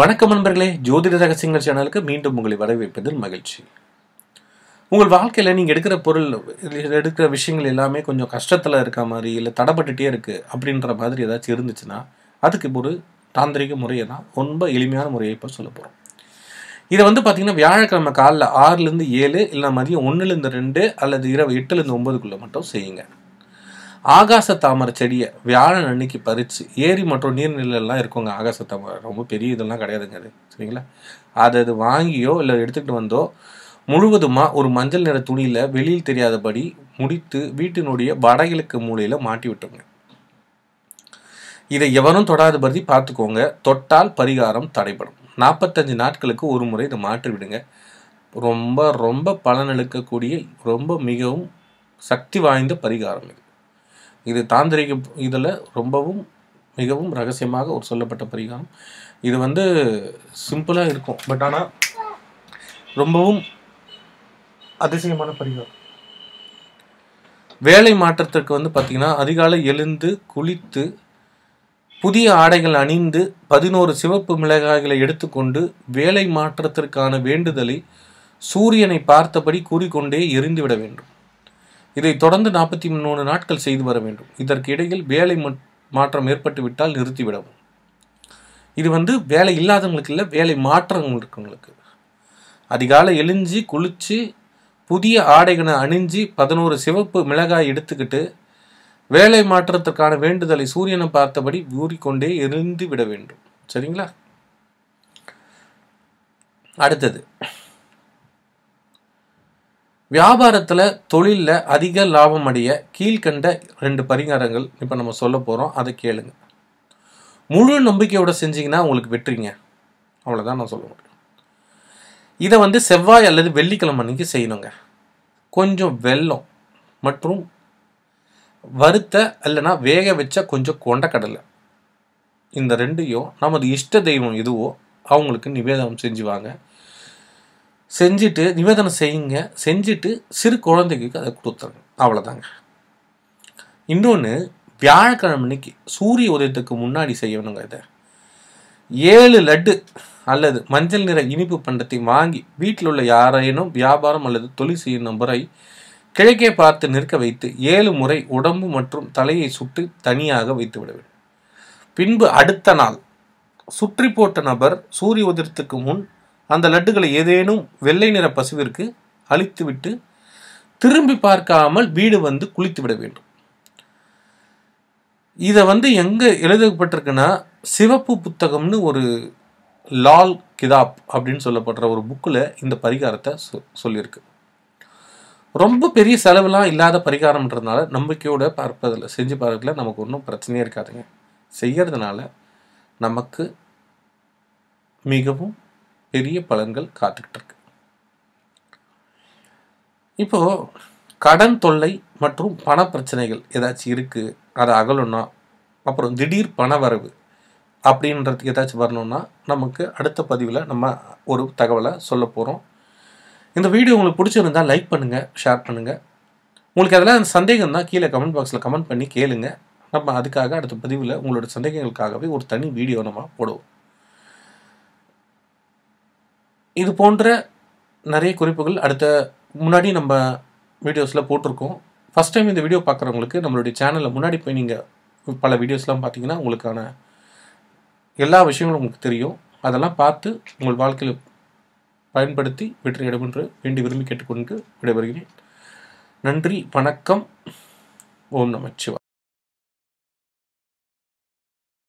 வணக்கம் நண்பர்களே ஜோதிட ரகசியங்கள் சேனலுக்கு மீண்டும் உங்களை வரவேற்பதில் மகிழ்ச்சி உங்கள் வாழ்க்கையில் நீங்கள் எடுக்கிற பொருள் எடுக்கிற விஷயங்கள் எல்லாமே கொஞ்சம் கஷ்டத்தில் இருக்க மாதிரி இல்லை தடப்பட்டுட்டே இருக்குது அப்படின்ற மாதிரி ஏதாச்சும் இருந்துச்சுன்னா அதுக்கு ஒரு தாந்திரிக முறையை தான் ரொம்ப எளிமையான முறையை இப்போ சொல்ல போகிறோம் இதை வந்து பார்த்திங்கன்னா வியாழக்கிழமை காலைல ஆறுலேருந்து ஏழு இல்லை மதியம் ஒன்றுலேருந்து ரெண்டு அல்லது இரவு எட்டுலேருந்து ஒம்பதுக்குள்ளே மட்டும் செய்யுங்க ஆகாச தாமரை செடியை வியாழன் அன்னைக்கு பறித்து ஏரி மற்றும் நீர்நிலையெல்லாம் இருக்குங்க ஆகாச தாமரை ரொம்ப பெரிய இதெல்லாம் கிடையாதுங்க அது சரிங்களா அதை அது வாங்கியோ இல்லை எடுத்துக்கிட்டு வந்தோ முழுவதுமாக ஒரு மஞ்சள் நிற துணியில் வெளியில் தெரியாதபடி முடித்து வீட்டினுடைய வடகிழக்கு மூலையில் மாட்டி விட்டுங்க இதை எவரும் தொடாதபடி பார்த்துக்கோங்க தொட்டால் பரிகாரம் தடைபடும் நாற்பத்தஞ்சு நாட்களுக்கு ஒரு முறை இதை மாற்றி விடுங்க ரொம்ப ரொம்ப பலனளிக்கக்கூடிய ரொம்ப மிகவும் சக்தி வாய்ந்த பரிகாரம் இது இது தாந்திரிக இதில் ரொம்பவும் மிகவும் ரகசியமாக ஒரு சொல்லப்பட்ட பரிகாரம் இது வந்து சிம்பிளாக இருக்கும் பட் ஆனால் ரொம்பவும் அதிசயமான பரிகாரம் வேலை மாற்றத்திற்கு வந்து பார்த்திங்கன்னா அதிகாலை எழுந்து குளித்து புதிய ஆடைகள் அணிந்து பதினோரு சிவப்பு மிளகாய்களை எடுத்துக்கொண்டு வேலை மாற்றத்திற்கான வேண்டுதலை சூரியனை பார்த்தபடி கூறிக்கொண்டே எரிந்துவிட வேண்டும் இதை தொடர்ந்து நாற்பத்தி மூணு நாட்கள் செய்து வர வேண்டும் இதற்கு இடையில் வேலை மாற்றம் ஏற்பட்டுவிட்டால் நிறுத்திவிடவும் இது வந்து வேலை இல்லாதவங்களுக்கு இல்லை வேலை மாற்றம் இருக்கவங்களுக்கு அதிகாலை எழிஞ்சி குளித்து புதிய ஆடைகளை அணிஞ்சு பதினோரு சிவப்பு மிளகாய் எடுத்துக்கிட்டு வேலை மாற்றத்திற்கான வேண்டுதலை சூரியனை பார்த்தபடி ஊறிக்கொண்டே எரிந்து விட வேண்டும் சரிங்களா அடுத்தது வியாபாரத்தில் தொழிலில் அதிக லாபம் அடைய கீழ்கண்ட ரெண்டு பரிகாரங்கள் இப்போ நம்ம சொல்ல போகிறோம் அதை கேளுங்க முழு நம்பிக்கையோடு செஞ்சிங்கன்னா உங்களுக்கு வெற்றிங்க அவ்வளோதான் நான் சொல்ல முடியும் இதை வந்து செவ்வாய் அல்லது வெள்ளிக்கிழமை அன்றைக்கி செய்யணுங்க கொஞ்சம் வெல்லம் மற்றும் வறுத்த இல்லைனா வேக வச்ச கொஞ்சம் கொண்டக்கடலை இந்த ரெண்டையும் நமது இஷ்ட தெய்வம் எதுவோ அவங்களுக்கு நிவேதனம் செஞ்சுவாங்க செஞ்சுட்டு நிவேதனம் செய்யுங்க செஞ்சுட்டு சிறு குழந்தைக்கு அதை கொடுத்துருங்க அவ்வளோதாங்க இன்னொன்று வியாழக்கிழமை அன்னைக்கு சூரிய உதயத்துக்கு முன்னாடி செய்யணுங்க இதை ஏழு லட்டு அல்லது மஞ்சள் நிற இனிப்பு பண்டத்தை வாங்கி வீட்டில் உள்ள யாரேனும் வியாபாரம் அல்லது தொழில் செய்யும் நபரை கிழக்கே பார்த்து நிற்க வைத்து ஏழு முறை உடம்பு மற்றும் தலையை சுட்டு தனியாக வைத்து விட வேண்டும் பின்பு அடுத்த நாள் சுற்றி போட்ட நபர் சூரிய உதிரத்துக்கு முன் அந்த லட்டுகளை ஏதேனும் வெள்ளை நிற பசுவிற்கு அழித்துவிட்டு திரும்பி பார்க்காமல் வீடு வந்து குளித்து விட வேண்டும் இதை வந்து எங்கே எழுதப்பட்டிருக்குன்னா சிவப்பு புத்தகம்னு ஒரு லால் கிதாப் அப்படின்னு சொல்லப்படுற ஒரு புக்கில் இந்த பரிகாரத்தை சொ சொல்லியிருக்கு ரொம்ப பெரிய செலவுலாம் இல்லாத பரிகாரம்ன்றதுனால நம்பிக்கையோடு பார்ப்பதில் செஞ்சு பார்க்கல நமக்கு ஒன்றும் பிரச்சனையே இருக்காதுங்க செய்கிறதுனால நமக்கு மிகவும் பெரிய பலன்கள் காத்துக்கிட்டு இருக்கு இப்போ கடன் தொல்லை மற்றும் பண பிரச்சனைகள் ஏதாச்சும் இருக்குது அதை அகலும்னா அப்புறம் திடீர் பண வரவு அப்படின்றதுக்கு ஏதாச்சும் வரணும்னா நமக்கு அடுத்த பதிவில் நம்ம ஒரு தகவலை சொல்ல போகிறோம் இந்த வீடியோ உங்களுக்கு பிடிச்சிருந்தால் லைக் பண்ணுங்கள் ஷேர் பண்ணுங்கள் உங்களுக்கு அதெல்லாம் சந்தேகம் தான் கீழே கமெண்ட் பாக்ஸில் கமெண்ட் பண்ணி கேளுங்க நம்ம அதுக்காக அடுத்த பதிவில் உங்களோட சந்தேகங்களுக்காகவே ஒரு தனி வீடியோ நம்ம போடுவோம் இது போன்ற நிறைய குறிப்புகள் அடுத்த முன்னாடி நம்ம வீடியோஸில் போட்டிருக்கோம் ஃபஸ்ட் டைம் இந்த வீடியோ பார்க்குறவங்களுக்கு நம்மளுடைய சேனலில் முன்னாடி போய் நீங்கள் பல வீடியோஸ்லாம் பார்த்தீங்கன்னா உங்களுக்கான எல்லா விஷயங்களும் உங்களுக்கு தெரியும் அதெல்லாம் பார்த்து உங்கள் வாழ்க்கையில் பயன்படுத்தி வெற்றி இடமென்று வேண்டி விரும்பி கேட்டுக்கொண்டு விடைபெறுகிறேன் நன்றி வணக்கம் ஓம் நமச்சிவா